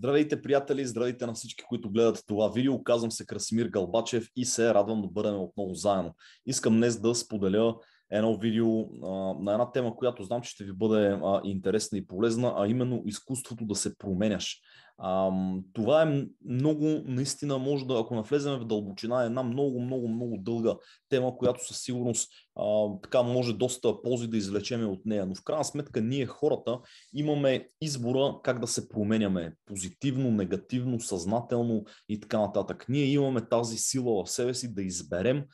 Здравейте, приятели! Здравейте на всички, които гледат това видео. Казвам се Красимир Галбачев и се радвам да бъдем отново заедно. Искам днес да споделя едно видео а, на една тема, която знам, че ще ви бъде а, интересна и полезна, а именно изкуството да се променяш. А, това е много, наистина, може да, ако навлезем в дълбочина, е една много, много, много дълга тема, която със сигурност а, така може доста ползи да извлечеме от нея. Но в крайна сметка ние хората имаме избора как да се променяме позитивно, негативно, съзнателно и така нататък. Ние имаме тази сила в себе си да изберем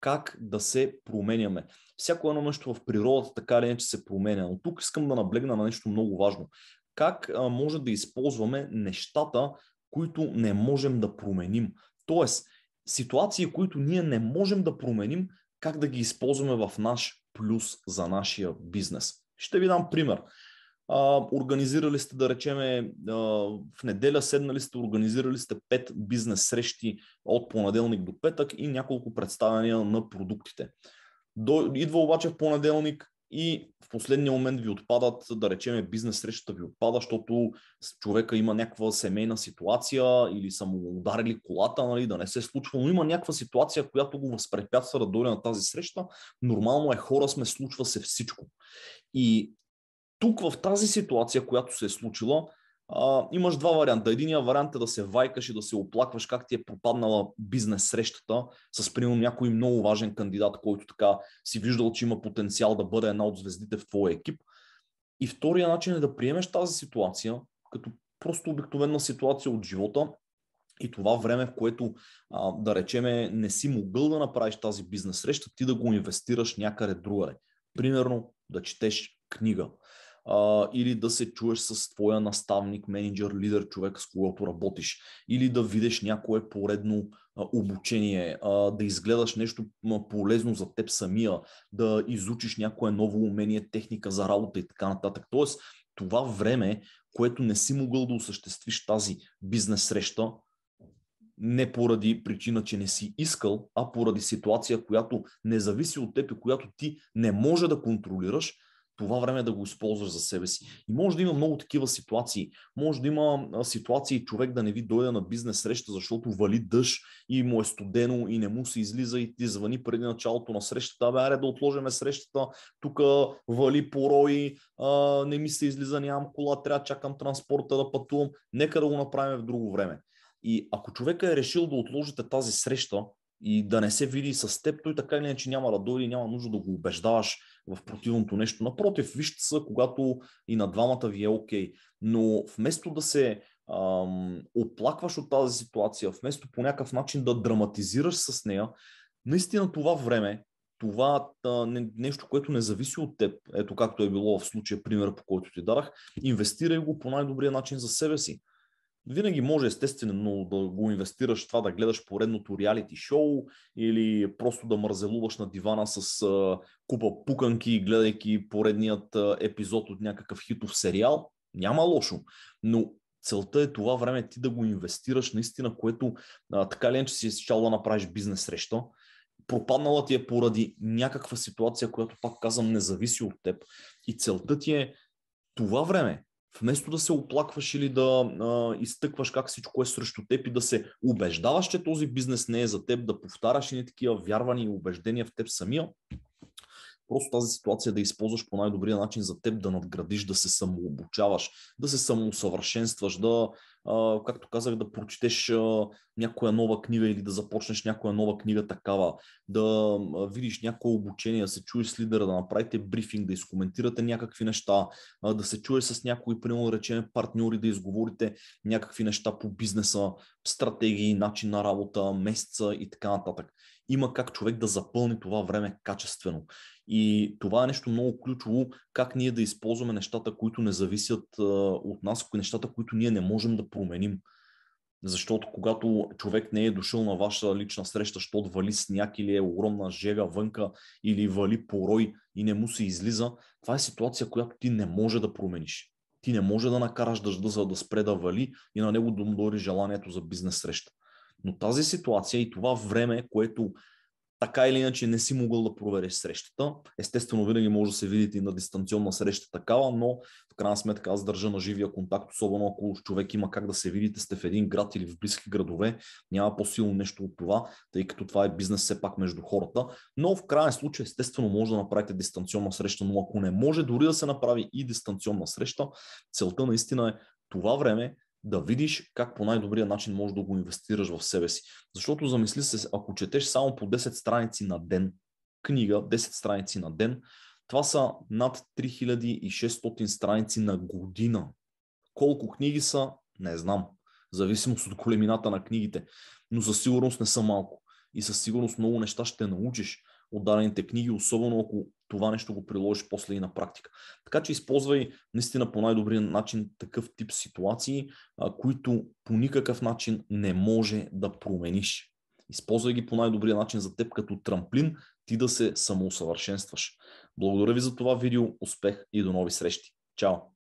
как да се променяме. Всяко едно нещо в природата така или иначе се променя, но тук искам да наблегна на нещо много важно. Как а, може да използваме нещата, които не можем да променим. Тоест, ситуации, които ние не можем да променим, как да ги използваме в наш плюс за нашия бизнес. Ще ви дам пример. А, организирали сте, да речеме, а, в неделя седнали сте, организирали сте пет бизнес срещи от понеделник до петък и няколко представяния на продуктите. До, идва обаче в понеделник и в последния момент ви отпадат, да речеме, бизнес срещата ви отпада, защото човека има някаква семейна ситуация или са му ударили колата, нали, да не се е случва, но има някаква ситуация, която го възпрепятства да дойде на тази среща. Нормално е, хора сме, случва се всичко. И тук в тази ситуация, която се е случила, а, имаш два варианта. Единият вариант е да се вайкаш и да се оплакваш как ти е пропаднала бизнес срещата с примерно някой много важен кандидат, който така си виждал, че има потенциал да бъде една от звездите в твоя екип. И втория начин е да приемеш тази ситуация като просто обикновена ситуация от живота и това време, в което, а, да речеме, не си могъл да направиш тази бизнес среща, ти да го инвестираш някъде другаде. Примерно да четеш книга, а, или да се чуеш с твоя наставник, менеджер, лидер, човек, с когото работиш, или да видиш някое поредно обучение, да изгледаш нещо полезно за теб самия, да изучиш някое ново умение, техника за работа и така нататък. Тоест, това време, което не си могъл да осъществиш тази бизнес среща, не поради причина, че не си искал, а поради ситуация, която не зависи от теб и която ти не може да контролираш, това време да го използваш за себе си. И може да има много такива ситуации. Може да има ситуации човек да не ви дойде на бизнес среща, защото вали дъжд и му е студено и не му се излиза и ти звъни преди началото на срещата. Абе, аре да отложиме срещата, тук вали порои, а, не ми се излиза, нямам кола, трябва да чакам транспорта да пътувам. Нека да го направим в друго време. И ако човека е решил да отложите тази среща, и да не се види с теб, той така или иначе няма да дойде и няма нужда да го убеждаваш в противното нещо. Напротив, вижте са, когато и на двамата ви е окей. Okay. Но вместо да се ам, оплакваш от тази ситуация, вместо по някакъв начин да драматизираш с нея, наистина това време, това а, не, нещо, което не зависи от теб, ето както е било в случая, пример по който ти дарах, инвестирай го по най-добрия начин за себе си. Винаги може естествено да го инвестираш в това да гледаш поредното реалити шоу или просто да мързелуваш на дивана с а, купа пуканки, гледайки поредният а, епизод от някакъв хитов сериал. Няма лошо, но целта е това време ти да го инвестираш наистина, което а, така ли е, че си изчал да направиш бизнес среща, пропаднала ти е поради някаква ситуация, която пак казвам не зависи от теб и целта ти е това време Вместо да се оплакваш или да а, изтъкваш как всичко е срещу теб и да се убеждаваш, че този бизнес не е за теб, да повтаряш и не такива вярвания и убеждения в теб самия, просто тази ситуация е да използваш по най-добрия начин за теб, да надградиш, да се самообучаваш, да се самоусъвършенстваш, да, както казах, да прочетеш някоя нова книга или да започнеш някоя нова книга такава, да видиш някое обучение, да се чуеш с лидера, да направите брифинг, да изкоментирате някакви неща, да се чуеш с някои, примерно речем, партньори, да изговорите някакви неща по бизнеса, стратегии, начин на работа, месеца и така нататък има как човек да запълни това време качествено. И това е нещо много ключово, как ние да използваме нещата, които не зависят от нас, нещата, които ние не можем да променим. Защото когато човек не е дошъл на ваша лична среща, защото вали сняг или е огромна жега вънка или вали порой и не му се излиза, това е ситуация, която ти не може да промениш. Ти не може да накараш дъжда, за да спре да вали и на него да му дори желанието за бизнес среща. Но тази ситуация и това време, което така или иначе не си могъл да провериш срещата. Естествено, винаги може да се видите и на дистанционна среща такава, но в крайна сметка аз държа на живия контакт, особено ако човек има как да се видите, сте в един град или в близки градове, няма по-силно нещо от това, тъй като това е бизнес все пак между хората. Но в крайен случай, естествено, може да направите дистанционна среща, но ако не може, дори да се направи и дистанционна среща, целта наистина е това време да видиш как по най-добрия начин можеш да го инвестираш в себе си. Защото замисли се, ако четеш само по 10 страници на ден, книга, 10 страници на ден, това са над 3600 страници на година. Колко книги са, не знам. В зависимост от големината на книгите. Но със сигурност не са малко. И със сигурност много неща ще научиш от дадените книги, особено ако това нещо го приложиш после и на практика. Така че използвай наистина по най-добрия начин такъв тип ситуации, които по никакъв начин не може да промениш. Използвай ги по най-добрия начин за теб като трамплин, ти да се самоусъвършенстваш. Благодаря ви за това видео, успех и до нови срещи. Чао!